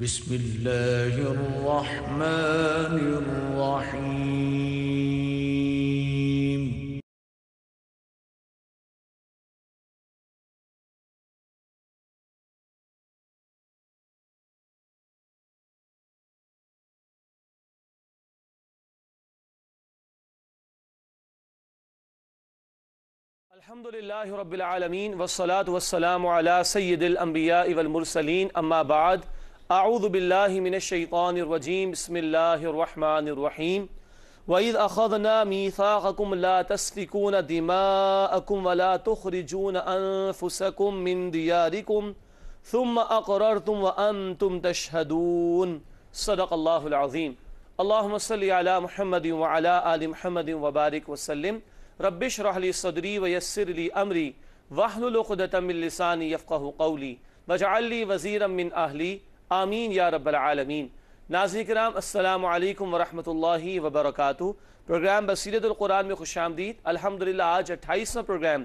بسم الله الرحمن الرحيم الحمد لله رب العالمين والصلاة والسلام على سيد الأنبياء والمرسلين أما بعد आऊदबिल्लिमिनशैतानरजीम बसमीम वईद अखदना मीसाकम ला तस्लिकून दिमाकुम वला तुखरिजून अनफुसकुम मिन दियारिकुम तुम अकर तुम व अन तुम तशहदून सदक़ल्लाज़ीम अल्लाम महमद वाला आल महमद वबारक वसलम रबिश रहली सदरी वयसरली अमरी वाहलुलदतमिलसानी यफ़क़ कौली वजाली वज़ीरमिन आहली आमीन या रबालमीन नाजी कराम अल्लाम वरहि वबरक प्रोग्राम बसीरतुल्कुरान में खुश आमदीद अलहमदिल्ला आज अट्ठाईसवां प्रोग्राम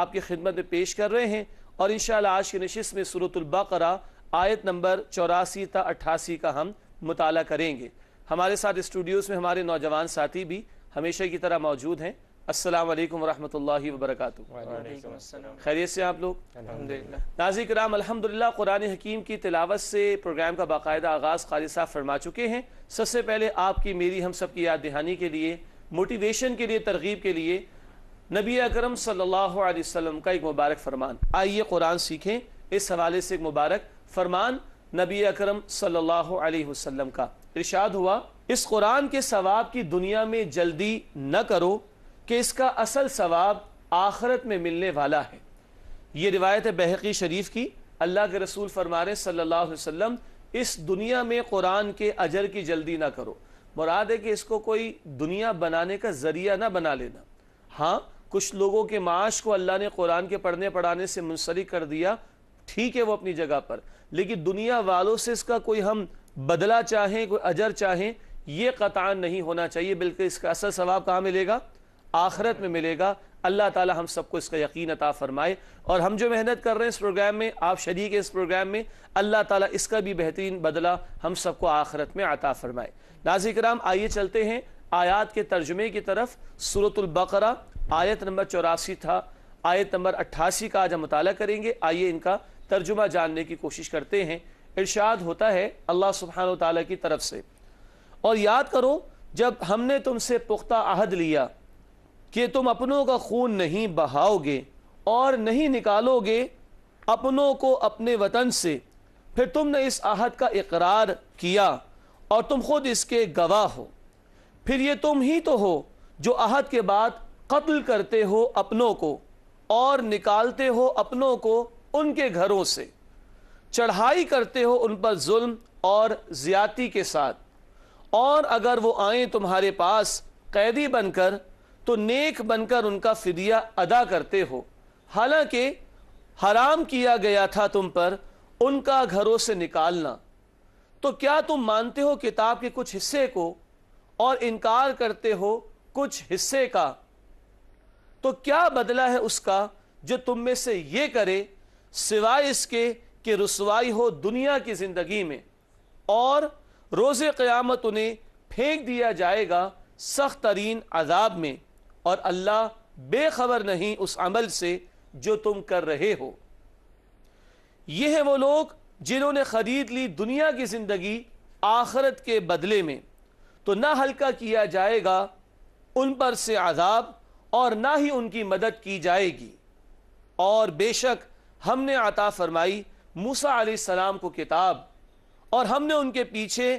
आपकी खिदमत में पेश कर रहे हैं और इन आज की नशस्त में सूरतुल्बकरा आयत नंबर चौरासी ता अट्ठासी का हम मुताला करेंगे हमारे साथ स्टूडियोज़ में हमारे नौजवान साथी भी हमेशा की तरह मौजूद हैं अस्सलाम वालेकुम रहमतुल्लाहि व बरकातहू खैरियत से आप लोग नाजिक राम अल्हम्दुलिल्लाह कुरान हकीम की तिलावत से प्रोग्राम का बाकायदा आगाज़ खालिद साहब फरमा चुके हैं सबसे पहले आपकी मेरी हम सब की याद दहानी के लिए मोटिवेशन के लिए तरगीब के लिए नबी अकरम सल्लल्लाहु अलैहि वसल्लम का एक मुबारक फरमान आइए कुरान सीखें इस हवाले से एक मुबारक फरमान नबी अकरम सल्लल्लाहु अलैहि वसल्लम का इरशाद हुआ इस कुरान के सवाब की दुनिया में जल्दी न करो कि इसका असल सवाब आखरत में मिलने वाला है ये रिवायत है बहकी शरीफ की अल्लाह के रसूल फरमा रहे सल्लल्लाहु अलैहि वसल्लम इस दुनिया में कुरान के अजर की जल्दी ना करो मुराद है कि इसको कोई दुनिया बनाने का जरिया ना बना लेना हाँ कुछ लोगों के माश को अल्लाह ने कुरान के पढ़ने पढ़ाने से मुंसलिक कर दिया ठीक है वो अपनी जगह पर लेकिन दुनिया वालों से इसका कोई हम बदला चाहें कोई अजर चाहें ये कतान नहीं होना चाहिए बल्कि इसका असल सवाब कहाँ मिलेगा आखरत में मिलेगा अल्लाह ताला हम सबको इसका यकीन अता फरमाए और हम जो मेहनत कर रहे हैं इस प्रोग्राम में आप शरीक इस प्रोग्राम में अल्लाह ताला इसका भी बेहतरीन बदला हम सबको आखरत में अता फरमाए नाजिक राम आइए चलते हैं आयात के तर्जुमे की तरफ सूरतुल्बकरा आयत नंबर चौरासी था आयत नंबर अट्ठासी का आज हम मुताल करेंगे आइए इनका तर्जुमा जानने की कोशिश करते हैं इर्शाद होता है अल्लाह सुबहान तला की तरफ से और याद करो जब हमने तुमसे पुख्ता अहद लिया कि तुम अपनों का खून नहीं बहाओगे और नहीं निकालोगे अपनों को अपने वतन से फिर तुमने इस आहद का इकरार किया और तुम खुद इसके गवाह हो फिर ये तुम ही तो हो जो आहद के बाद कत्ल करते हो अपनों को और निकालते हो अपनों को उनके घरों से चढ़ाई करते हो उन पर जुल्म और ज़्यादती के साथ और अगर वो आए तुम्हारे पास कैदी बनकर तो नेक बनकर उनका फिदिया अदा करते हो हालांकि हराम किया गया था तुम पर उनका घरों से निकालना तो क्या तुम मानते हो किताब के कुछ हिस्से को और इनकार करते हो कुछ हिस्से का तो क्या बदला है उसका जो तुम में से ये करे सिवाय इसके कि रसवाई हो दुनिया की ज़िंदगी में और रोज़ क़यामत उन्हें फेंक दिया जाएगा सख्त तरीन अजाब में और अल्लाह बेखबर नहीं उस अमल से जो तुम कर रहे हो यह है वो लोग जिन्होंने खरीद ली दुनिया की ज़िंदगी आखरत के बदले में तो ना हल्का किया जाएगा उन पर से आज़ाब और ना ही उनकी मदद की जाएगी और बेशक हमने आता फरमाई मूसा सलाम को किताब और हमने उनके पीछे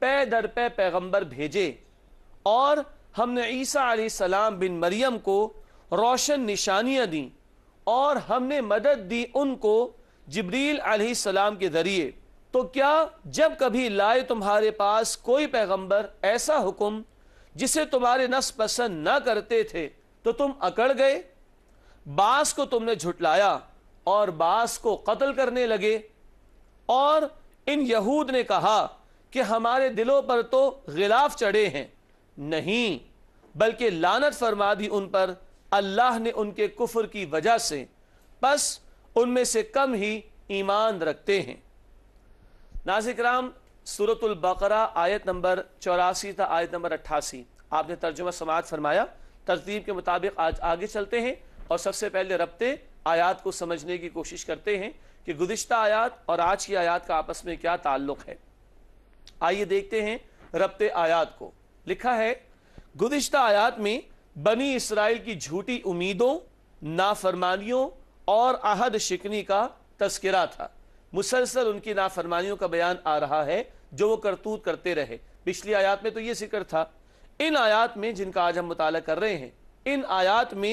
पै दर पे पैगंबर भेजे और हमने ईसा सलाम बिन मरियम को रोशन निशानियाँ दी और हमने मदद दी उनको जबरील सलाम के ज़रिए तो क्या जब कभी लाए तुम्हारे पास कोई पैगंबर ऐसा हुक्म जिसे तुम्हारे नस पसंद ना करते थे तो तुम अकड़ गए बास को तुमने झुटलाया और बास को कत्ल करने लगे और इन यहूद ने कहा कि हमारे दिलों पर तो गिलाफ चढ़े हैं नहीं बल्कि लानत फरमा दी उन पर अल्लाह ने उनके कुफर की वजह से बस उनमें से कम ही ईमान रखते हैं नाजिक राम सूरतुल्बकरा आयत नंबर चौरासी था आयत नंबर अट्ठासी आपने तर्जुमा समात फरमाया तरतीब के मुताबिक आज आगे चलते हैं और सबसे पहले रबते आयात को समझने की कोशिश करते हैं कि गुजश्ता आयात और आज की आयात का आपस में क्या ताल्लुक है आइए देखते हैं रबते आयात को लिखा है गुजशत आयात में बनी इसराइल की झूठी उम्मीदों नाफरमानियों और अहद शिकनी का तस्करा था मुसलसल उनकी नाफरमानियों का बयान आ रहा है जो वो करतूत करते रहे पिछली आयात में तो ये जिक्र था इन आयात में जिनका आज हम मुताल कर रहे हैं इन आयात में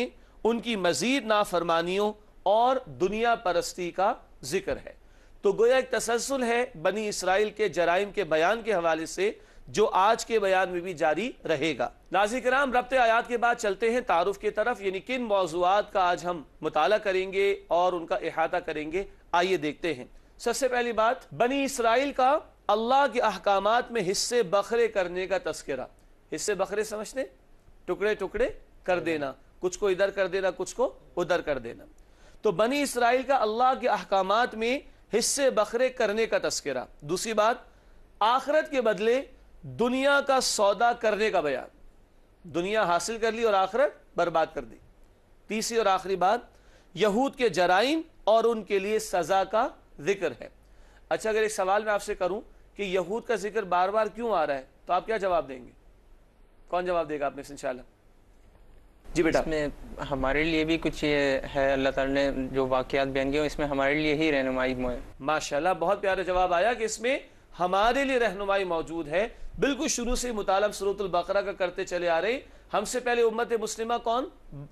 उनकी मजीद नाफरमानियों और दुनिया परस्ती का जिक्र है तो गोया एक तसलसल है बनी इसराइल के जराइम के बयान के हवाले से जो आज के बयान में भी जारी रहेगा नाजी कराम रबत आयात के बाद चलते हैं तारुफ की तरफ यानी किन मौजूद का आज हम मुताला करेंगे और उनका अहाता करेंगे आइए देखते हैं सबसे पहली बात बनी इसराइल का अल्लाह के अहकाम में हिस्से बखरे करने का तस्करा हिस्से बखरे समझते टुकड़े टुकड़े कर देना कुछ को इधर कर देना कुछ को उधर कर देना तो बनी इसराइल का अल्लाह के अहकाम में हिस्से बखरे करने का तस्करा दूसरी बात आखरत के बदले दुनिया का सौदा करने का बयान दुनिया हासिल कर ली और आखिरत बर्बाद कर दी तीसरी और आखिरी बात यहूद के जराइम और उनके लिए सज़ा का जिक्र है अच्छा अगर एक सवाल मैं आपसे करूं कि यहूद का जिक्र बार बार क्यों आ रहा है तो आप क्या जवाब देंगे कौन जवाब देगा आपने इंशाल्लाह जी बेटा इसमें हमारे लिए भी कुछ ये है अल्लाह ताला ने जो वाकयात बयान किए इसमें हमारे लिए ही रहनुमाई माशाल्लाह बहुत प्यारा जवाब आया कि इसमें हमारे लिए रहनुमाई मौजूद है बिल्कुल शुरू से मुतालम सरूतुल बकरा का करते चले आ रहे हमसे पहले उम्मत मुस्लिमा कौन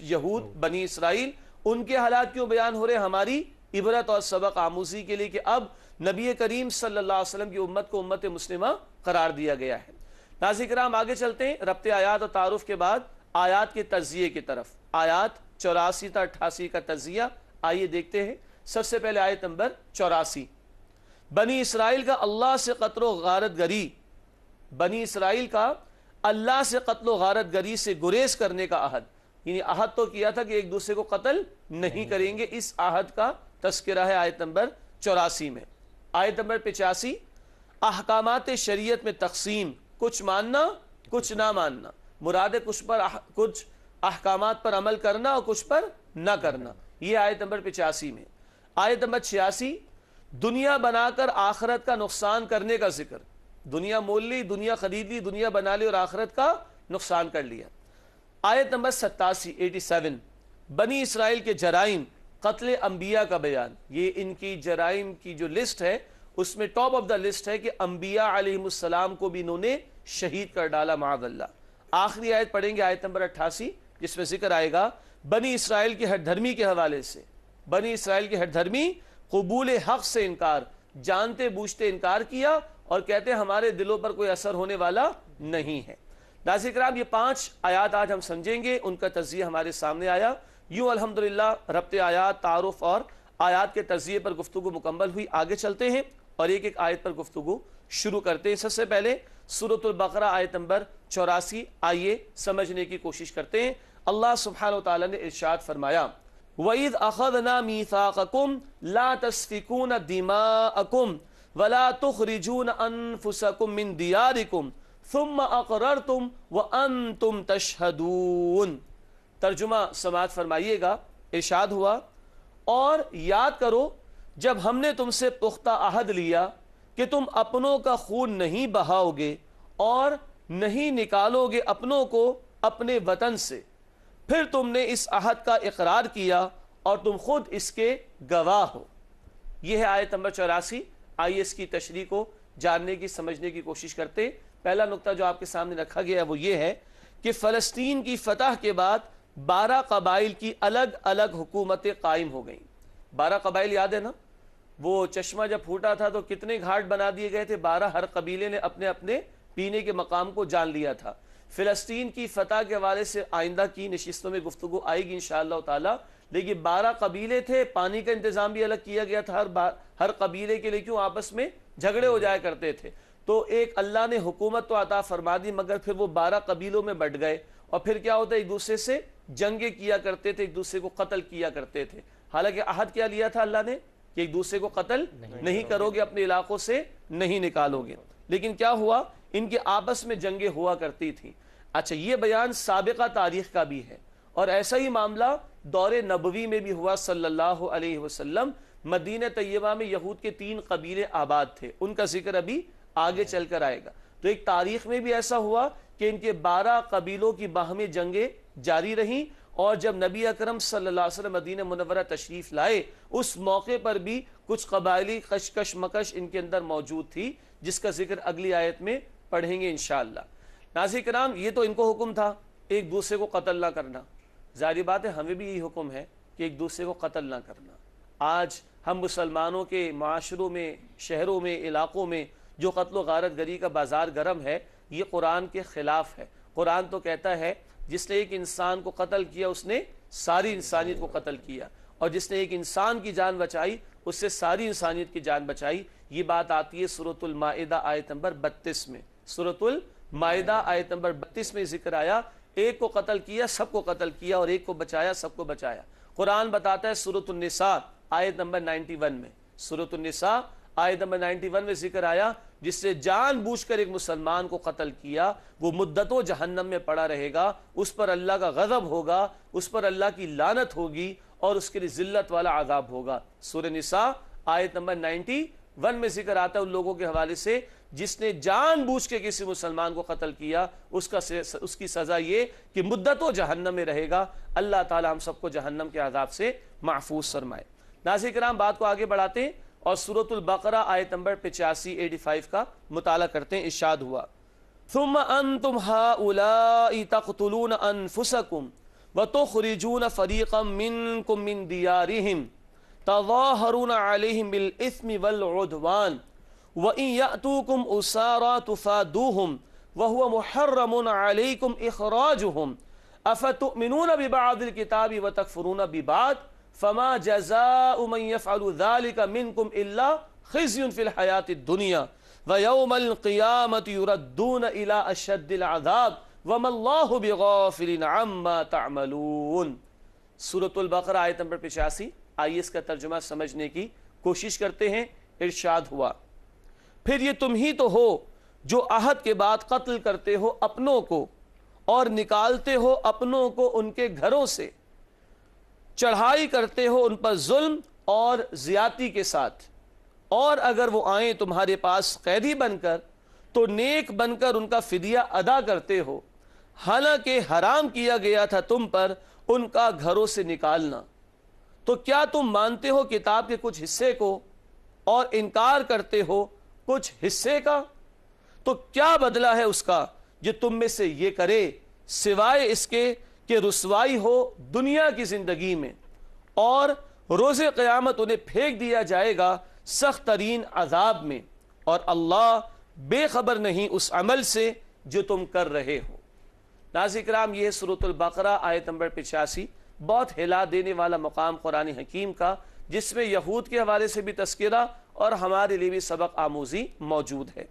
यहूद बनी इसराइल उनके हालात क्यों बयान हो रहे हमारी इबरत और सबक आमूजी के लिए कि अब नबी करीम सल्लल्लाहु अलैहि वसल्लम की उम्मत को उम्मत मुस्लिमा करार दिया गया है नाजिक राम आगे चलते हैं रबते आयात और तारुफ के बाद आयात के तजिए की तरफ आयात चौरासी था अट्ठासी का तजिया आइए देखते हैं सबसे पहले आयत नंबर चौरासी बनी इसराइल का अल्लाह से कत्ल गारत गरी बनी इसराइल का अल्लाह से कत्ल गारत गरी से गुरेज करने का अहद यानी अहद तो किया था कि एक दूसरे को कत्ल नहीं करेंगे इस अहद का तस्करा है आयत नंबर चौरासी में आयत नंबर पिचासी अहकाम शरीयत में तकसीम कुछ मानना कुछ ना मानना मुराद कुछ पर आह, कुछ अहकाम पर अमल करना और कुछ पर ना करना यह आयत नंबर पिचासी में आयत नंबर छियासी दुनिया बनाकर आखरत का नुकसान करने का जिक्र दुनिया मोल ली दुनिया खरीद ली दुनिया बना ली और आखरत का नुकसान कर लिया आयत नंबर सत्तासी एटी सेवन बनी इसराइल के जराइम कत्ल अम्बिया का बयान ये इनकी जराइम की जो लिस्ट है उसमें टॉप ऑफ द लिस्ट है कि अम्बिया आलम को भी इन्होंने शहीद कर डाला महादल्ला आखिरी आयत पढ़ेंगे आयत नंबर अट्ठासी जिसमें जिक्र आएगा बनी इसराइल की धर्मी के हवाले से बनी इसराइल की हर धर्मी कबूल हक से इनकार जानते बूझते इनकार किया और कहते हैं हमारे दिलों पर कोई असर होने वाला नहीं है नाजिक कराम ये पांच आयात आज हम समझेंगे उनका तजिए हमारे सामने आया यूं अलहमदिल्ला रबत आयात तारफ़ और आयात के तजिए पर गुफ्तु मुकम्मल हुई आगे चलते हैं और एक एक आयत पर गुफ्तु शुरू करते हैं सबसे पहले सूरतुल्बकरा आयत नंबर चौरासी आइए समझने की कोशिश करते हैं अल्लाह सुबहान तला ने इर्शाद फरमाया वईद अखदना मीसाकुम ला तस्फिकून दिमा अकुम वला तुखरिजून अनफुसकुम मिन दियारिकुम तुम अकरर तुम व अन तुम तशहदून तर्जुमा समात फरमाइएगा इर्शाद हुआ और याद करो जब हमने तुमसे पुख्ता अहद लिया कि तुम अपनों का खून नहीं बहाओगे और नहीं निकालोगे अपनों को अपने वतन से फिर तुमने इस अहद का इकरार किया और तुम खुद इसके गवाह हो यह है आयत नंबर चौरासी आइए इसकी तशरी को जानने की समझने की कोशिश करते पहला नुकता जो आपके सामने रखा गया है वो ये है कि फ़लस्तीन की फतह के बाद बारह कबाइल की अलग अलग हुकूमतें कायम हो गईं बारह कबाइल याद है ना वो चश्मा जब फूटा था तो कितने घाट बना दिए गए थे बारह हर कबीले ने अपने अपने पीने के मकाम को जान लिया था फिलस्तीन की फ़तह के हवाले से आइंदा की नशस्तों में गुफ्तु आएगी इन शाह लेकिन बारह कबीले थे पानी का इंतज़ाम भी अलग किया गया था हर हर कबीले के लिए क्यों आपस में झगड़े हो जाया करते थे तो एक अल्लाह ने हुकूमत तो अता फरमा दी मगर फिर वो बारह कबीलों में बट गए और फिर क्या होता है एक दूसरे से जंगे किया करते थे एक दूसरे को कत्ल किया करते थे हालांकि अहद क्या लिया था अल्लाह ने कि एक दूसरे को कत्ल नहीं, नहीं करोगे अपने इलाकों से नहीं निकालोगे लेकिन क्या हुआ इनके आपस में जंगे हुआ करती थी अच्छा ये बयान सबका तारीख का भी है और ऐसा ही मामला दौरे नबवी में भी हुआ सल्लल्लाहु अलैहि वसल्लम मदीन तय्यबा में यहूद के तीन कबीले आबाद थे उनका जिक्र अभी आगे चल कर आएगा तो एक तारीख में भी ऐसा हुआ कि इनके बारह कबीलों की बाहमी जंगें जारी रहीं और जब नबी अकरम सल्लल्लाहु अलैहि वसल्लम मुनवरा तशरीफ़ लाए उस मौके पर भी कुछ कबायली खशकश मकश इनके अंदर मौजूद थी जिसका जिक्र अगली आयत में पढ़ेंगे इनशाला नाजी कराम ये तो इनको हुक्म था एक दूसरे को कत्ल ना करना जारी बात है हमें भी यही हुक्म है कि एक दूसरे को कत्ल ना करना आज हम मुसलमानों के माशरों में शहरों में इलाक़ों में जो कत्ल गारत गरी का बाज़ार गर्म है ये कुरान के ख़िलाफ़ है कुरान तो कहता है जिसने एक इंसान को कत्ल किया उसने सारी इंसानियत को कत्ल किया और जिसने एक इंसान की जान बचाई उससे सारी इंसानियत की जान बचाई ये बात आती है सूरतुलमादा आयत नंबर बत्तीस में सूरतुल मायदा आयत नंबर बत्तीस में जिक्र आया एक को कत्ल किया सबको कतल किया और एक को बचाया सबको बचाया कुरान बताता है सूरतनिसा आयत नंबर नाइन्टी वन में सूरतनिसा आयत नंबर नाइन्टी वन में जिक्र आया जिससे जान बूझ कर एक मुसलमान को कतल किया वो मुद्दतों जहन्नम में पड़ा रहेगा उस पर अल्लाह का गजब होगा उस पर अल्लाह की लानत होगी और उसके लिए जिल्लत वाला आजाब होगा सूर्य निसा आयत नंबर नाइनटी वन में जिक्र आता है उन लोगों के हवाले से जिसने जान बूझ के किसी मुसलमान को कत्ल किया उसका उसकी सज़ा ये कि व जहन्नम में रहेगा अल्लाह ताला हम सबको जहन्नम के आदाब से महफूज फरमाए नाजिक कराम बात को आगे बढ़ाते हैं और सूरतुल्बकरा आयत नंबर पिचासी एटी फाइव का मुताल करते हैं इशाद हुआ तुम अन तुम हाउलातलून अनफुसकुम व तो खरीजून फ़रीकम मिन कुम मिन तवाहरून आलिम बिलस्म वलवान वतूकुम उसारा तुफ़ादूहम वह महर्रमन आलिकुम अखराज हम अफ़तमिन बिबादिल किताबी व तकफरून बिबाद फ़मा जज़ाफ़ालिका मिनकुम अल्ला खिजन फ़िलहयात दुनिया वयोमल क़ियामत युरद्दून इला अशद्दिल आदाब वमल्लाहु बिगाफ़िलिन अम्मा तमलून सूरतुल बकरा आयत नंबर पिचासी आइए इसका तर्जुमा समझने की कोशिश करते हैं इर्शाद हुआ फिर ये तुम ही तो हो जो आहद के बाद कत्ल करते हो अपनों को और निकालते हो अपनों को उनके घरों से चढ़ाई करते हो उन पर जुल्म और ज्यादती के साथ और अगर वो आए तुम्हारे पास कैदी बनकर तो नेक बनकर उनका फिदिया अदा करते हो हालांकि हराम किया गया था तुम पर उनका घरों से निकालना तो क्या तुम मानते हो किताब के कुछ हिस्से को और इनकार करते हो कुछ हिस्से का तो क्या बदला है उसका जो तुम में से ये करे सिवाय इसके कि रसवाई हो दुनिया की ज़िंदगी में और रोज़ क़यामत उन्हें फेंक दिया जाएगा सख्त तरीन अजाब में और अल्लाह बेखबर नहीं उस अमल से जो तुम कर रहे हो नाजिक राम यह बकरा आयत नंबर पिचासी बहुत हिला देने वाला मकाम कुरान हकीम का जिसमें यहूद के हवाले से भी तस्करा और हमारे लिए भी सबक आमोजी मौजूद है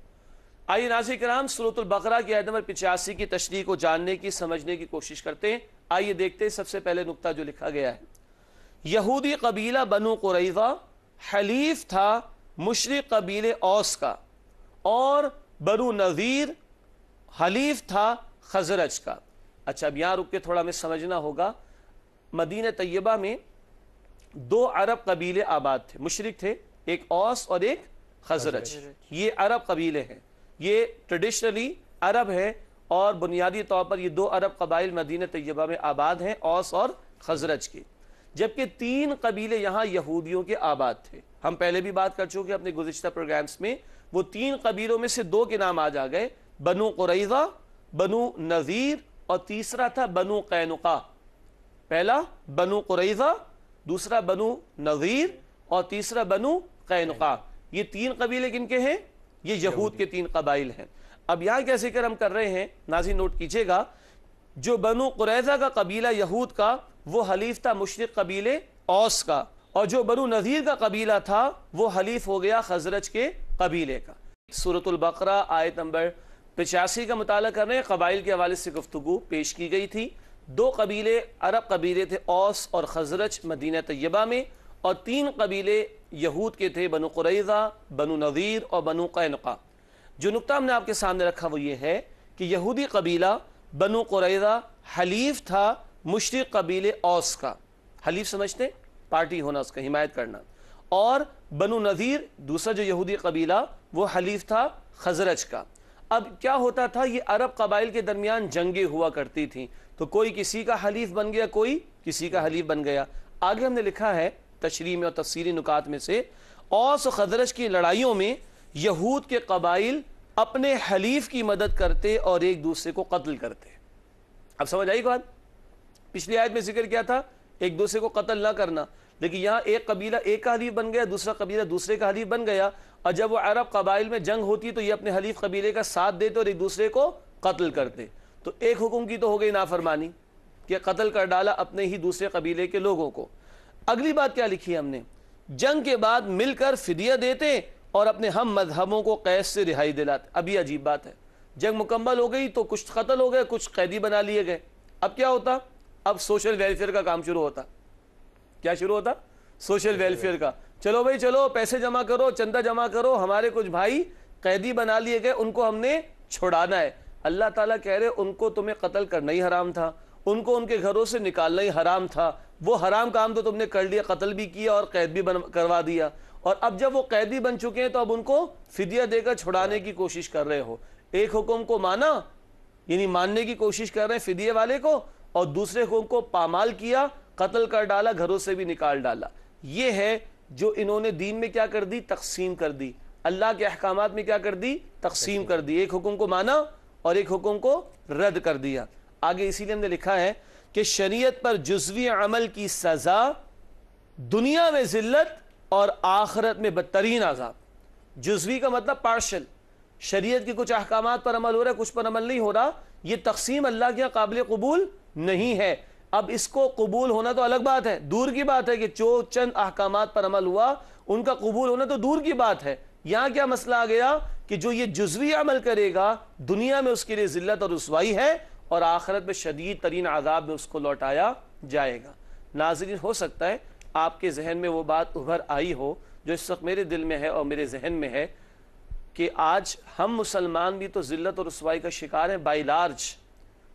आइए नाजी कराम सूरतुल्बकरा की आयत नंबर पिचासी की तशरी को जानने की समझने की कोशिश करते हैं आइए देखते हैं सबसे पहले नुकता जो लिखा गया है यहूदी कबीला बनु कुरैजा हलीफ था मुशरक कबीले औस का और बनु नज़ीर हलीफ था खजरज का अच्छा अब यहाँ रुक के थोड़ा हमें समझना होगा मदीन तय्यबा में दो अरब कबीले आबाद थे मुशरक थे एक औस और एक खजरज ये अरब कबीले हैं ये ट्रेडिशनली अरब हैं और बुनियादी तौर पर ये दो अरब कबाइल मदीन तैयबा में आबाद हैं औस और खजरज के जबकि तीन कबीले यहाँ यहूदियों के आबाद थे हम पहले भी बात कर चुके अपने गुजशत प्रोग्राम्स में वो तीन कबीलों में से दो के नाम आ जा गए बनु कुरैजा बनु नज़ीर और तीसरा था बनु कैनुका पहला बनु कुरैजा दूसरा बनु नज़ीर और तीसरा बनु कैनका ये तीन कबीले किन के हैं ये यहूद के तीन कबाइल हैं अब यहाँ क्या जिक्र हम कर रहे हैं नाजी नोट कीजिएगा जो बनु कुरैजा का कबीला यहूद का वो हलीफ था मुशरक कबीले औस का और जो बनु नज़ीर का कबीला था वो हलीफ हो गया खजरज के कबीले का सूरतुल्बकरा आयत नंबर पचासी का मताल कर रहे हैं कबाइल के हवाले से गुफ्तु पेश की गई थी दो कबीले अरब कबीले थे औस और खजरच मदीना तयबा में और तीन कबीले यहूद के थे बनु कुरैज़ा बनु नज़ीर और बनु कैनका जो नुकता हमने आपके सामने रखा वो ये है कि यहूदी कबीला बनु कुरैज़ा हलीफ था मुशरक कबीले औस का हलीफ समझते पार्टी होना उसका हिमायत करना और बनु नज़ीर दूसरा जो यहूदी कबीला वो हलीफ था खजरच का अब क्या होता था ये अरब कबाइल के दरमियान जंगें हुआ करती थी तो कोई किसी का हलीफ बन गया कोई किसी का हलीफ बन गया आगे हमने लिखा है तशरी में और तफसरी नुकात में से औस खदरश की लड़ाइयों में यहूद के कबाइल अपने हलीफ की मदद करते और एक दूसरे को कत्ल करते अब समझ आई बात पिछली आयत में जिक्र किया था एक दूसरे को कत्ल ना करना लेकिन यहाँ एक कबीला एक का हलीफ बन गया दूसरा कबीला दूसरे का हलीफ बन गया और जब वो अरब कबाइल में जंग होती तो ये अपने हलीफ कबीले का साथ देते और एक दूसरे को कत्ल करते तो एक हुक्म की तो हो गई नाफरमानी कि कत्ल कर डाला अपने ही दूसरे कबीले के लोगों को अगली बात क्या लिखी है हमने जंग के बाद मिलकर फिदिया देते और अपने हम मजहबों को कैद से रिहाई दिलाते अभी अजीब बात है जंग मुकम्मल हो गई तो कुछ कत्ल हो गए कुछ कैदी बना लिए गए अब क्या होता अब सोशल वेलफेयर का काम शुरू होता क्या शुरू होता सोशल वेलफेयर का चलो भाई चलो पैसे जमा करो चंदा जमा करो हमारे कुछ भाई कैदी बना लिए गए उनको हमने छुड़ाना है अल्लाह ताला कह रहे उनको तुम्हें कत्ल करना ही हराम था उनको उनके घरों से निकालना ही हराम था वो हराम काम तो तुमने कर लिया कत्ल भी किया और कैद भी बन करवा दिया और अब जब वो कैदी बन चुके हैं तो अब उनको फिदिया देकर छुड़ाने की कोशिश कर रहे हो एक हुक्म को माना यानी मानने की कोशिश कर रहे हैं फिदिये वाले को और दूसरे हुक्म को पामाल किया कत्ल कर डाला घरों से भी निकाल डाला ये है जो इन्होंने दीन में क्या कर दी तकसीम कर दी अल्लाह के अहकाम में क्या कर दी तकसीम कर दी एक हुक्म को माना और एक हुक्म को रद्द कर दिया आगे इसीलिए हमने लिखा है कि शरीयत पर जुजवी अमल की सज़ा दुनिया में जिल्लत और आखरत में बदतरीन आज़ाब जुजवी का मतलब पार्शल शरीयत के कुछ अहकाम पर अमल हो रहा है कुछ पर अमल नहीं हो रहा यह तकसीम अल्लाह के काबिल कबूल नहीं है अब इसको कबूल होना तो अलग बात है दूर की बात है कि जो चंद अहकाम पर अमल हुआ उनका कबूल होना तो दूर की बात है यहां क्या मसला आ गया कि जो ये जुजवी अमल करेगा दुनिया में उसके लिए जिल्लत और रसवाई है और आखिरत में शदीद तरीन आजाब में उसको लौटाया जाएगा नाजरीन हो सकता है आपके जहन में वो बात उभर आई हो जो इस वक्त मेरे दिल में है और मेरे जहन में है कि आज हम मुसलमान भी तो ज़िल्त और रसवाई का शिकार हैं बाई लार्ज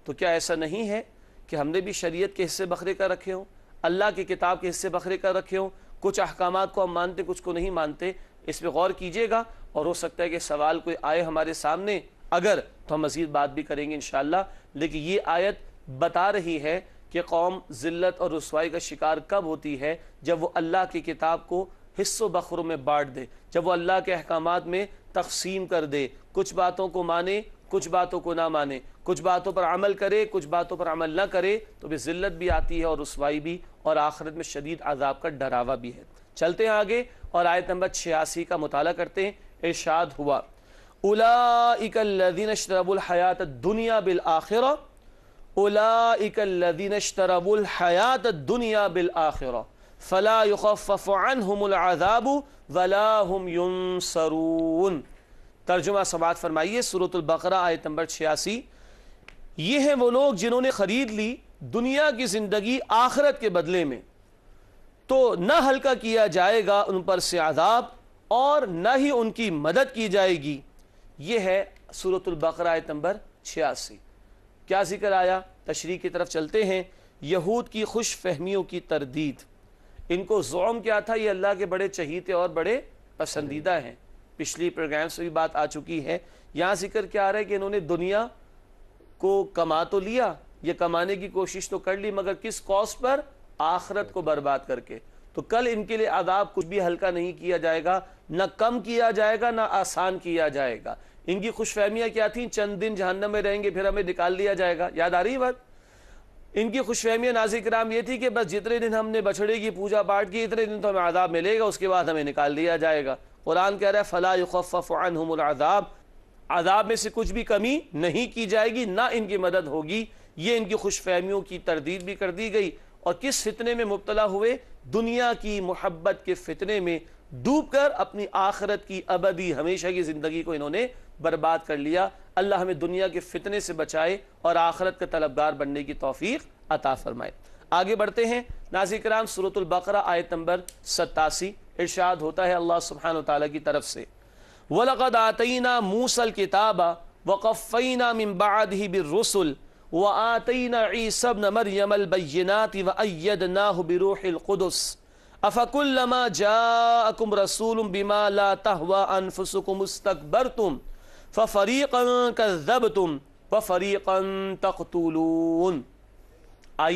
तो क्या ऐसा नहीं है कि हमने भी शरीयत के हिस्से बखरे का रखे हों अल्लाह की किताब के हिस्से बखरे का रखे हों कुछ अहकाम को हम मानते कुछ को नहीं मानते इस पर गौर कीजिएगा और हो सकता है कि सवाल कोई आए हमारे सामने अगर तो हम मज़ीद बात भी करेंगे इन लेकिन ये आयत बता रही है कि कौम ज़िल्लत और रसवाई का शिकार कब होती है जब वो अल्लाह की किताब को हिस्सों बखरों में बांट दे जब वो अल्लाह के अहकाम में तकसीम कर दे कुछ बातों को माने कुछ बातों को ना माने कुछ बातों पर अमल करे कुछ बातों पर अमल ना करे तो भी ज़िल्त भी आती है और रसवाई भी और आखिरत में शदीद आज़ाब का डरावा भी है चलते हैं आगे और आयत नंबर छियासी का मुताला करते हैं इर्शाद हुआ उलादीन शरबुलहयात दुनिया बिल आखिर दुनिया बिल आखिर तर्जुमा समात फरमाइए सूरतुल्बकरा आयत नंबर छियासी ये हैं वो लोग जिन्होंने ख़रीद ली दुनिया की ज़िंदगी आखरत के बदले में तो ना हल्का किया जाएगा उन पर से आदाब और ना ही उनकी मदद की जाएगी ये है सूरतुल्बकरा नंबर छियासी क्या जिक्र आया तशरी की तरफ चलते हैं यहूद की खुश फहमियों की तरदीद इनको जोम क्या था ये अल्लाह के बड़े चहीते और बड़े पसंदीदा हैं पिछली प्रोग्राम से भी बात आ चुकी है यहाँ जिक्र क्या आ रहा है कि इन्होंने दुनिया को कमा तो लिया ये कमाने की कोशिश तो कर ली मगर किस कॉस्ट पर आखरत को बर्बाद करके तो कल इनके लिए आदाब कुछ भी हल्का नहीं किया जाएगा ना कम किया जाएगा ना आसान किया जाएगा इनकी खुश क्या थी चंद दिन जहन्नम में रहेंगे फिर हमें निकाल दिया जाएगा याद आ रही बात इनकी खुश नाजिक राम ये थी कि बस जितने दिन हमने बछड़े की पूजा पाठ की इतने दिन तो हमें आदाब मिलेगा उसके बाद हमें निकाल दिया जाएगा कुरान कह रहा है फ़लाफ़ानदाब आदाब में से कुछ भी कमी नहीं की जाएगी ना इनकी मदद होगी ये इनकी खुश फहमियों की तरदीद भी कर दी गई और किस फितने में मुबतला हुए दुनिया की मोहब्बत के फितने में डूबकर अपनी आखरत की अबदी हमेशा की ज़िंदगी को इन्होंने बर्बाद कर लिया अल्लाह हमें दुनिया के फितने से बचाए और आखरत का तलबगार बनने की तोफीक अता फरमाए आगे बढ़ते हैं नाजिक कराम सूरतुल्बकर आयत नंबर सत्तासी इर्शाद होता है अल्लाह सुबहान ताली की तरफ से वलकदातना मूसल किताबा वक़फ़ीना मिम्बाद ही बिरसुल व आतीन ईसब न मरियम आइए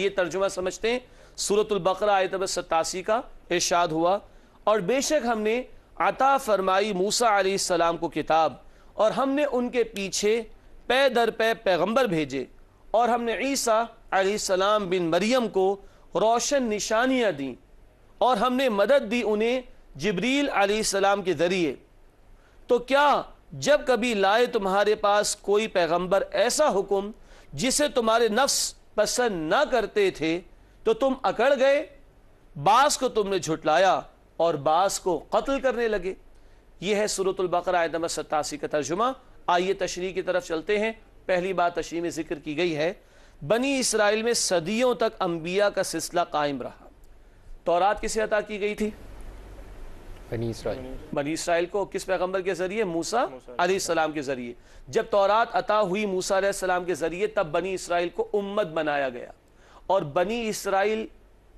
तर्जुमा समझते हैं सूरतुल्बकरा आयत नंबर सतासी का इर्शाद हुआ और बेशक हमने आता फरमाई मूसा सलाम को किताब और हमने उनके पीछे पै दर पै पैगम्बर भेजे और हमने ईसा सलाम बिन मरियम को रोशन निशानियाँ दी और हमने मदद दी उन्हें जबरील सलाम के ज़रिए तो क्या जब कभी लाए तुम्हारे पास कोई पैगंबर ऐसा हुक्म जिसे तुम्हारे नफ्स पसंद ना करते थे तो तुम अकड़ गए बास को तुमने झुटलाया और बास को कत्ल करने लगे यह है सूरतुल्बकर आयत नंबर सतासी का तर्जुमा आइए तशरी की तरफ चलते हैं पहली बात तशरी में जिक्र की गई है बनी इसराइल में सदियों तक अम्बिया का सिलसिला कायम रहा तोरात किसे अता की गई थी बनी इसराइल बनी इसराइल को किस पैगंबर के ज़रिए मूसा सलाम के ज़रिए जब तोरात अता हुई मूसा सलाम के ज़रिए तब बनी इसराइल को उम्मत बनाया गया और बनी इसराइल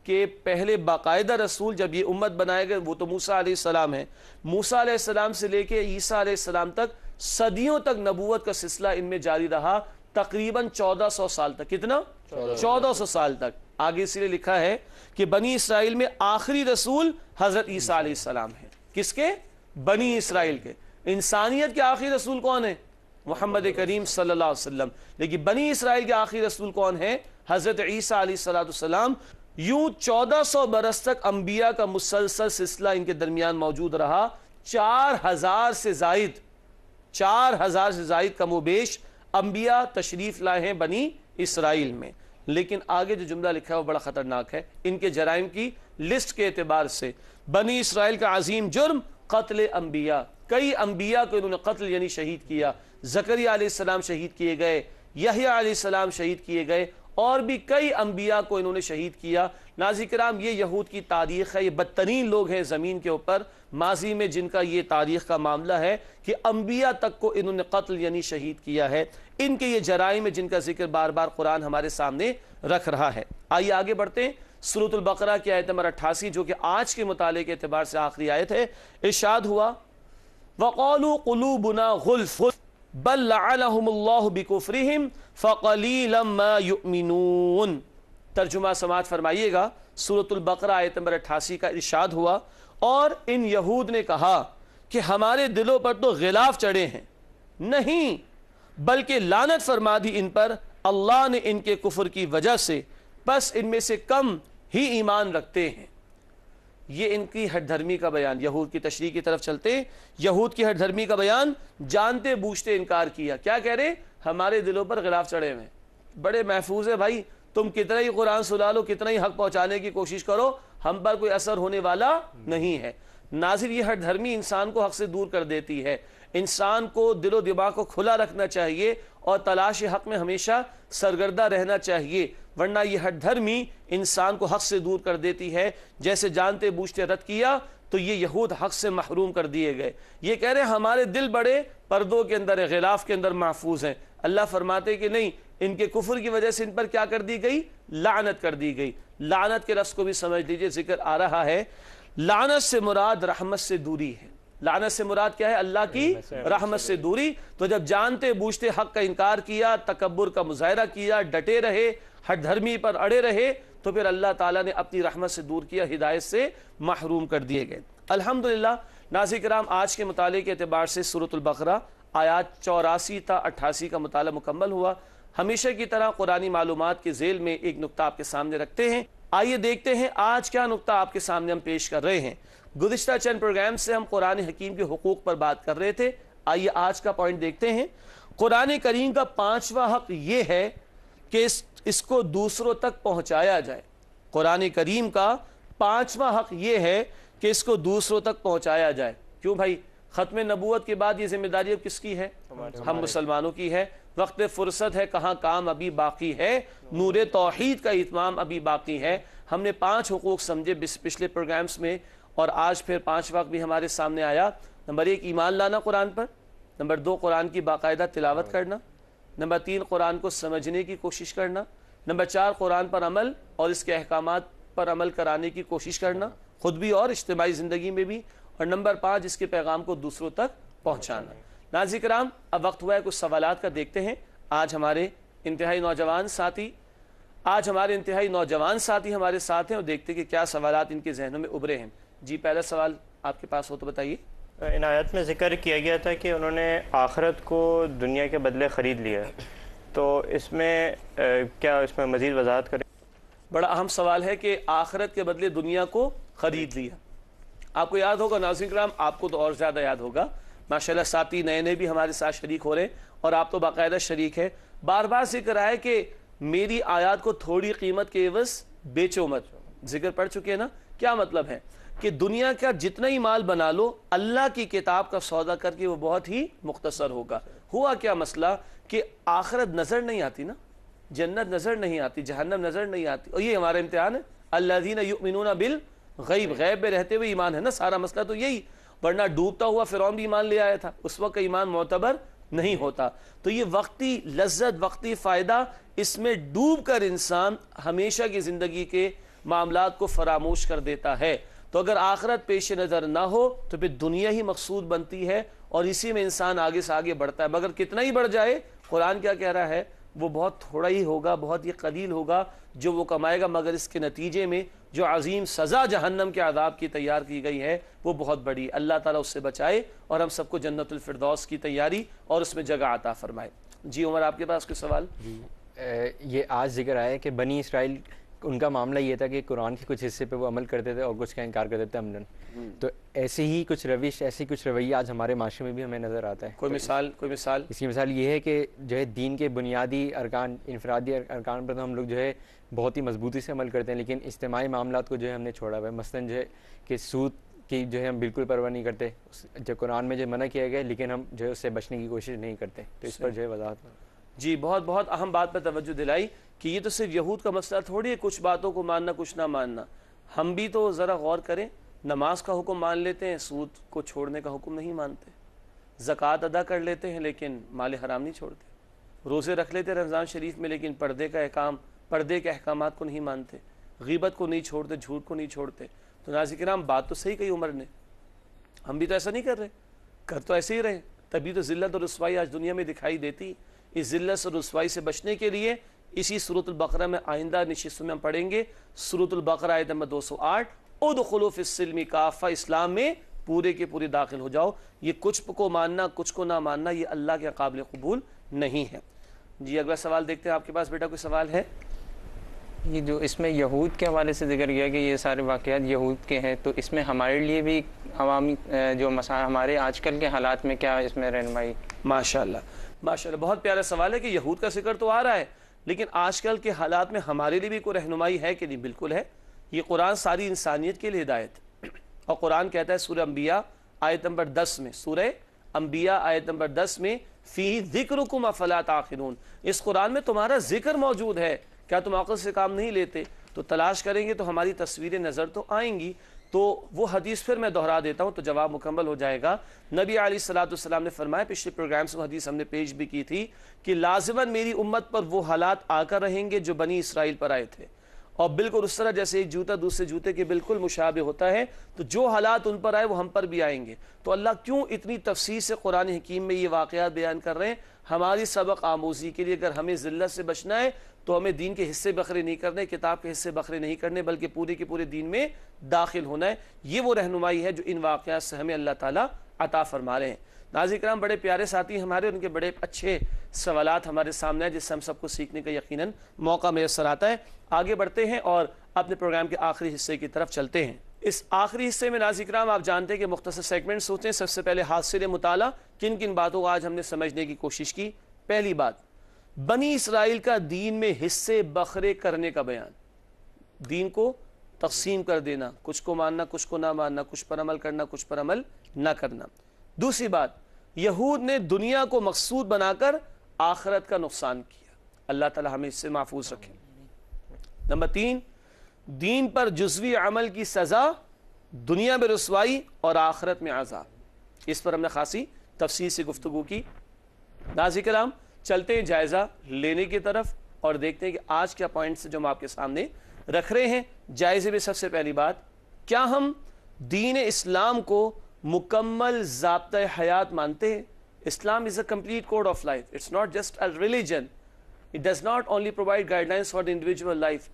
के पहले बाकायदा रसूल जब ये उम्मत बनाए गए वो तो मूसा सलाम है मूसा सलाम से लेके ईसा सलाम तक सदियों तक नबूवत का सिलसिला इनमें जारी रहा तकरीबन 1400 साल तक कितना 1400 साल तक आगे इसलिए लिखा है कि बनी इसराइल में आखिरी रसूल हजरत ईसा है किसके बनी इसराइल के इंसानियत के आखिरी रसूल कौन है मोहम्मद करीम सल्लल्लाहु अलैहि वसल्लम लेकिन बनी इसराइल के आखिरी रसूल कौन है हज़रत ईसा सलाम यूं चौदह सौ बरस तक अंबिया का मुसलसल सिलसिला इनके दरमियान मौजूद रहा चार हजार से जायद चार हजार से जायद कमोबेश अम्बिया तशरीफ लाए हैं बनी इसराइल में लेकिन आगे जो जुमला लिखा है वो बड़ा ख़तरनाक है इनके जराइम की लिस्ट के एतबार से बनी इसराइल का अजीम जुर्म कत्ल अंबिया कई अंबिया को इन्होंने कत्ल यानी शहीद किया जकरिया आसमाम शहीद किए गए यहिया आसमाम शहीद किए गए और भी कई अम्बिया को इन्होंने शहीद किया नाजिक कराम ये यहूद की तारीख है ये बदतरीन लोग हैं ज़मीन के ऊपर माजी में जिनका ये तारीख का मामला है कि अम्बिया तक को इन्होंने कत्ल यानी शहीद किया है इनके ये जराइम में जिनका जिक्र बार बार कुरान हमारे सामने रख रहा है आइए आगे बढ़ते हैं सूरतुल्बकरा की आयत नंबर अट्ठासी जो कि आज के मुताले के अतबार से आखिरी आयत है इशाद हुआ कुलू बुना गुल्फ बल फ़ली तर्जुमा समात फरमाइएगा सूरतुल्बकर आयत नंबर अट्ठासी का इरशाद हुआ और इन यहूद ने कहा कि हमारे दिलों पर तो गिलाफ चढ़े हैं नहीं बल्कि लानत फरमा दी इन पर अल्लाह ने इनके कुफर की वजह से बस इनमें से कम ही ईमान रखते हैं ये इनकी हटधर्मी का बयान यहूद की तशरी की तरफ चलते यहूद की हटधर्मी का बयान जानते बूझते इनकार किया क्या कह रहे हमारे दिलों पर गिलाफ चढ़े हुए बड़े महफूज है भाई तुम कितना ही कुरान सुना लो कितना ही हक पहुँचाने की कोशिश करो हम पर कोई असर होने वाला नहीं है नाजिर ये हर धर्मी इंसान को हक से दूर कर देती है इंसान को दिलो दिमाग को खुला रखना चाहिए और तलाश हक में हमेशा सरगर्दा रहना चाहिए वरना यह हर धर्मी इंसान को हक से दूर कर देती है जैसे जानते बूझते रद्द किया तो ये यहूद हक से महरूम कर दिए गए ये कह रहे हैं हमारे दिल बड़े पर्दों के अंदर गिलाफ के अंदर महफूज हैं अल्लाह फरमाते कि नहीं इनके कुफर की वजह से इन पर क्या कर दी गई लानत कर दी गई लानत के रस को भी समझ लीजिए जिक्र आ रहा है लानत से मुराद रहमत से दूरी है लानत से मुराद क्या है अल्लाह की रहमत से दूरी तो जब जानते बूझते हक का इनकार किया तकबर का मुजाहरा किया डटे रहे हर धर्मी पर अड़े रहे तो फिर अल्लाह ताला ने अपनी रहमत से दूर किया हिदायत से महरूम कर दिए गए अल्हम्दुलिल्लाह नाजिक राम आज के मुताले के अतबार से सूरतुल्बकरा आयात चौरासी ता अट्ठासी का मुताल मुकम्मल हुआ हमेशा की तरह कुरानी मालूम के जेल में एक नुकता आपके सामने रखते हैं आइए देखते हैं आज क्या नुकता आपके सामने हम पेश कर रहे हैं गुजशत चंद प्रोग्राम से हम कुरान हकीम के हकूक़ पर बात कर रहे थे आइए आज का पॉइंट देखते हैं कुरान करीम का पांचवा हक ये है कि इस, इसको दूसरों तक पहुंचाया जाए कुरान करीम का पांचवा हक ये है कि इसको दूसरों तक पहुंचाया जाए क्यों भाई ख़त्म नबूत के बाद ये जिम्मेदारी अब किसकी है हम मुसलमानों की है वक्त फुर्सत है कहाँ काम अभी बाकी है नूर तोहद का इतमाम अभी बाकी है हमने पाँच हकूक़ समझे पिछले प्रोग्राम्स में और आज फिर पाँच वक्त भी हमारे सामने आया नंबर एक ईमान लाना कुरान पर नंबर दो कुरान की बाकायदा तिलावत करना नंबर तीन कुरान को समझने की कोशिश करना नंबर चार कुरान पर अमल और इसके अहकाम पर अमल कराने की कोशिश करना खुद भी और इज्तमाही ज़िंदगी में भी और नंबर पाँच इसके पैगाम को दूसरों तक पहुँचाना नाजिक राम अब वक्त हुआ है कुछ सवाल का देखते हैं आज हमारे इंतहाई नौजवान साथी आज हमारे इंतहाई नौजवान साथी हमारे साथ हैं और देखते हैं कि क्या सवाल इनके जहनों में उभरे हैं जी पहला सवाल आपके पास हो तो बताइए इन आयत में जिक्र किया गया था कि उन्होंने आखरत को दुनिया के बदले ख़रीद लिया तो इसमें क्या इसमें मज़ीद वजाहत करें बड़ा अहम सवाल है कि आखरत के बदले दुनिया को ख़रीद लिया आपको याद होगा नाजिक राम आपको तो और ज़्यादा याद होगा माशाल्लाह साथी नए नए भी हमारे साथ शरीक हो रहे हैं और आप तो बाकायदा शरीक है बार बार जिक्र आए कि मेरी आयात को थोड़ी कीमत के एवज बेचो मत जिक्र पड़ चुके हैं ना क्या मतलब है कि दुनिया का जितना ही माल बना लो अल्लाह की किताब का सौदा करके वो बहुत ही मुख्तसर होगा हुआ क्या मसला कि आखरत नज़र नहीं आती ना जन्नत नज़र नहीं आती जहन्नम नज़र नहीं आती और ये हमारा इम्तहान है अल्लाह बिल गैब गैब में रहते हुए ईमान है ना सारा मसला तो यही वरना डूबता हुआ फ़िरौन भी ईमान ले आया था उस वक्त का ईमान मोतबर नहीं होता तो ये वक्ती लज्जत वक्ती फ़ायदा इसमें डूब कर इंसान हमेशा की ज़िंदगी के मामला को फरामोश कर देता है तो अगर आखरत पेश नज़र ना हो तो फिर दुनिया ही मकसूद बनती है और इसी में इंसान आगे से आगे बढ़ता है मगर कितना ही बढ़ जाए कुरान क्या कह रहा है वो बहुत थोड़ा ही होगा बहुत ही कलील होगा जो वो कमाएगा मगर इसके नतीजे में जो अजीम सज़ा जहन्नम के आदाब की तैयार की गई है वो बहुत बड़ी अल्लाह ताला उससे बचाए और हम सबको जन्नतफरदौस की तैयारी और उसमें जगह आता फरमाए जी उमर आपके पास कोई सवाल ये आज जिक्र आया कि बनी इसराइल उनका मामला ये था कि कुरान के कुछ हिस्से पे वो अमल करते थे और कुछ का इनकार करते थे अमन हम्म। तो ऐसे ही कुछ रविश ऐसे कुछ रवैया आज हमारे माशरे में भी हमें नज़र आता है कोई तो मिसाल कोई मिसाल इसकी मिसाल ये है कि जो है दीन के बुनियादी अरकान इनफरादी अरकान पर तो हम लोग जो है बहुत ही मजबूती से अमल करते हैं लेकिन इज्तमी मामला को जो है हमने छोड़ा हुआ है मसलन जो है कि सूद की जो है हम बिल्कुल परवाह नहीं करते जो कुरान में जो मना किया गया लेकिन हम जो है उससे बचने की कोशिश नहीं करते तो इस पर जो है वजाहत जी बहुत बहुत अहम बात पर तवज्जो दिलाई कि ये तो सिर्फ यहूद का मसला थोड़ी है कुछ बातों को मानना कुछ ना मानना हम भी तो ज़रा गौर करें नमाज का हुक्म मान लेते हैं सूद को छोड़ने का हुक्म नहीं मानते ज़क़़त अदा कर लेते हैं लेकिन माल हराम नहीं छोड़ते रोज़े रख लेते रमज़ान शरीफ में लेकिन पर्दे का अहकाम पर्दे के अहकाम को नहीं मानते गीबत को नहीं छोड़ते झूठ को नहीं छोड़ते तो नाजिक राम बात तो सही कही उम्र ने हम भी तो ऐसा नहीं कर रहे कर तो ऐसे ही रहे तभी तो ज़िल्त और रसवाई आज दुनिया में दिखाई देती इस ज़िल्त से रसवाई से बचने के लिए इसी सूरतलबकरा में आइंदा नशस्त में हम पढ़ेंगे सूरतलबकरा आयत नंबर दो सौ आठ उद खलूफ़िलमी काफ़ा इस्लाम में पूरे के पूरे दाखिल हो जाओ ये कुछ को मानना कुछ को ना मानना ये अल्लाह के काबिल कबूल नहीं है जी अगला सवाल देखते हैं आपके पास बेटा कोई सवाल है ये जो इसमें यहूद के हवाले से जिक्र किया कि ये सारे वाक़ात यहूद के हैं तो इसमें हमारे लिए भी अवामी जो मसा हमारे आजकल के हालात में क्या इसमें रहनमाई माशा माशा बहुत प्यारा सवाल है कि यहूद का जिक्र तो आ रहा है लेकिन आजकल के हालात में हमारे लिए भी कोई रहनुमाई है कि नहीं बिल्कुल है ये कुरान सारी इंसानियत के लिए हिदायत और कुरान कहता है सूर्य अम्बिया आयत नंबर दस में सूर्य अम्बिया आयत नंबर दस में फ़ी जिक्र कुम अफलात आखिरून इस कुरान में तुम्हारा जिक्र मौजूद है क्या तुम अकल से काम नहीं लेते तो तलाश करेंगे तो हमारी तस्वीरें नज़र तो आएंगी तो वो हदीस फिर मैं दोहरा देता हूँ तो जवाब मुकम्मल हो जाएगा नबी आली सलाम ने फरमाया पिछले प्रोग्राम से हदीस हमने पेश भी की थी कि लाजमन मेरी उम्मत पर वो हालात आकर रहेंगे जो बनी इसराइल पर आए थे और बिल्कुल उस तरह जैसे एक जूता दूसरे जूते के बिल्कुल मुशाबे होता है तो जो हालात उन पर आए वो हम पर भी आएंगे तो अल्लाह क्यों इतनी तफसीर से कुरान हकीम में ये वाक़ बयान कर रहे हैं हमारी सबक आमोजी के लिए अगर हमें ज़िल्त से बचना है तो हमें दीन के हिस्से बकरे नहीं करने किताब के हिस्से बकरे नहीं करने बल्कि पूरे के पूरे दीन में दाखिल होना है ये वो रहनुमाई है जो इन वाक़ से हमें अल्लाह ताली अता फरमा रहे हैं नाजी कराम बड़े प्यारे साथी हमारे उनके बड़े अच्छे सवाल हमारे सामने हैं जिससे हम सबको सीखने का यकीन मौका मैसर आता है आगे बढ़ते हैं और अपने प्रोग्राम के आखिरी हिस्से की तरफ चलते हैं इस आखिरी हिस्से में नाजिक राम आप जानते हैं कि मुख्तर सेगमेंट होते हैं सबसे पहले ने मुताला किन किन बातों को आज हमने समझने की कोशिश की पहली बात बनी इसराइल का दीन में हिस्से बखरे करने का बयान दीन को तकसीम कर देना कुछ को मानना कुछ को ना मानना कुछ पर अमल करना कुछ पर अमल ना करना दूसरी बात यहूद ने दुनिया को मकसूद बनाकर आखरत का नुकसान किया अल्लाह ताला हमें इससे महफूज रखे नंबर तीन दीन पर जुजवी अमल की सज़ा दुनिया में रसवाई और आखरत में आजाद इस पर हमने खासी तफसील से गुफ्तु की नाजी कलाम चलते हैं जायज़ा लेने की तरफ और देखते हैं कि आज क्या पॉइंट्स जो हम आपके सामने रख रहे हैं जायज़े में सबसे पहली बात क्या हम दीन इस्लाम को मुकम्मल जबत हयात मानते हैं Islam is a complete code of life it's not just a religion it does not only provide guidelines for the individual life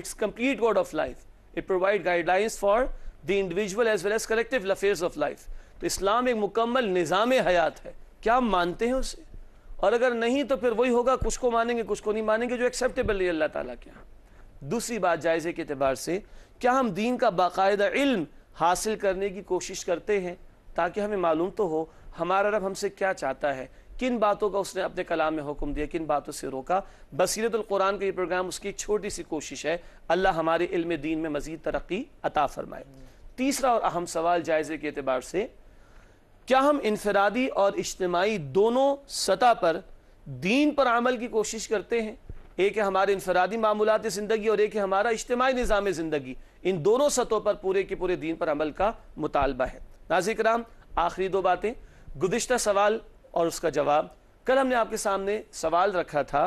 it's complete code of life it provide guidelines for the individual as well as collective affairs of life तो इस्लाम एक मुकम्मल निज़ाम हयात है क्या मानते हैं उसे और अगर नहीं तो फिर वही होगा कुछ को मानेंगे कुछ को नहीं मानेंगे जो एक्सेप्टेबल है अल्लाह ताला के यहाँ दूसरी बात जायज़े के अतबार से क्या हम दीन का बाकायदा इल्म हासिल करने की कोशिश करते हैं ताकि हमें मालूम तो हो हमारा रब हमसे क्या चाहता है किन बातों का उसने अपने कलाम में हुक्म दिया किन बातों से रोका बसीरतुल्कुरान का ये प्रोग्राम उसकी एक छोटी सी कोशिश है अल्लाह हमारे इल्म दीन में मज़ीद तरक्की अता फ़रमाए तीसरा और अहम सवाल जायज़े के अतबार से क्या हम इनफरादी और इज्तमाही दोनों सतह पर दीन पर अमल की कोशिश करते हैं एक है हमारे इंफरादी मामूलत ज़िंदगी और एक है हमारा इज्तमी निज़ाम ज़िंदगी इन दोनों सतहों पर पूरे के पूरे दिन पर अमल का मुतालबा है नाजिक राम आखिरी दो बातें गुज्त सवाल और उसका जवाब कल हमने आपके सामने सवाल रखा था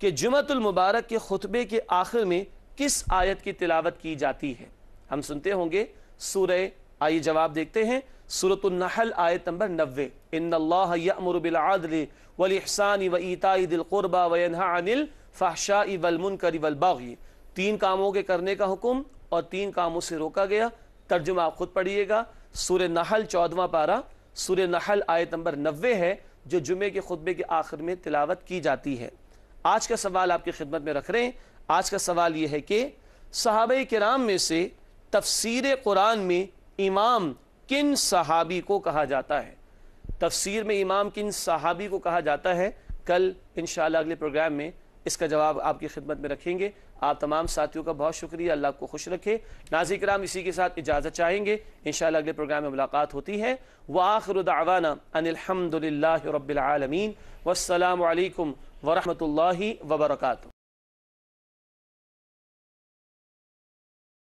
कि जुमतुलमबारक के खुतबे के आखिर में किस आयत की तिलावत की जाती है हम सुनते होंगे सूर्य आइए जवाब देखते हैं सूरत नहल आयत नंबर नब्बे इनबिलदल वलहसान तीन कामों के करने का हुक्म और तीन कामों से रोका गया तर्जुमा आप खुद पढ़िएगा सूर्य नहल चौदवा पारा सूर्य नहल आयत नंबर नबे है जो जुमे के खुतबे के आखिर में तिलावत की जाती है आज का सवाल आपकी खिदमत में रख रहे हैं आज का सवाल यह है कि साहब कराम में से तफसीर कुरान में इमाम किन सहाबी को कहा जाता है तफसीर में इमाम किन सहाबी को कहा जाता है कल इन अगले प्रोग्राम में इसका जवाब आपकी खिदमत में रखेंगे आप तमाम साथियों का बहुत शुक्रिया अल्लाह को खुश रखे नाजी कराम इसी के साथ इजाज़त चाहेंगे इन अगले प्रोग्राम में मुलाकात होती है व आखरदावाना अनिलहमदिल्ला रबालमीन वसलम वरहमल वबरकू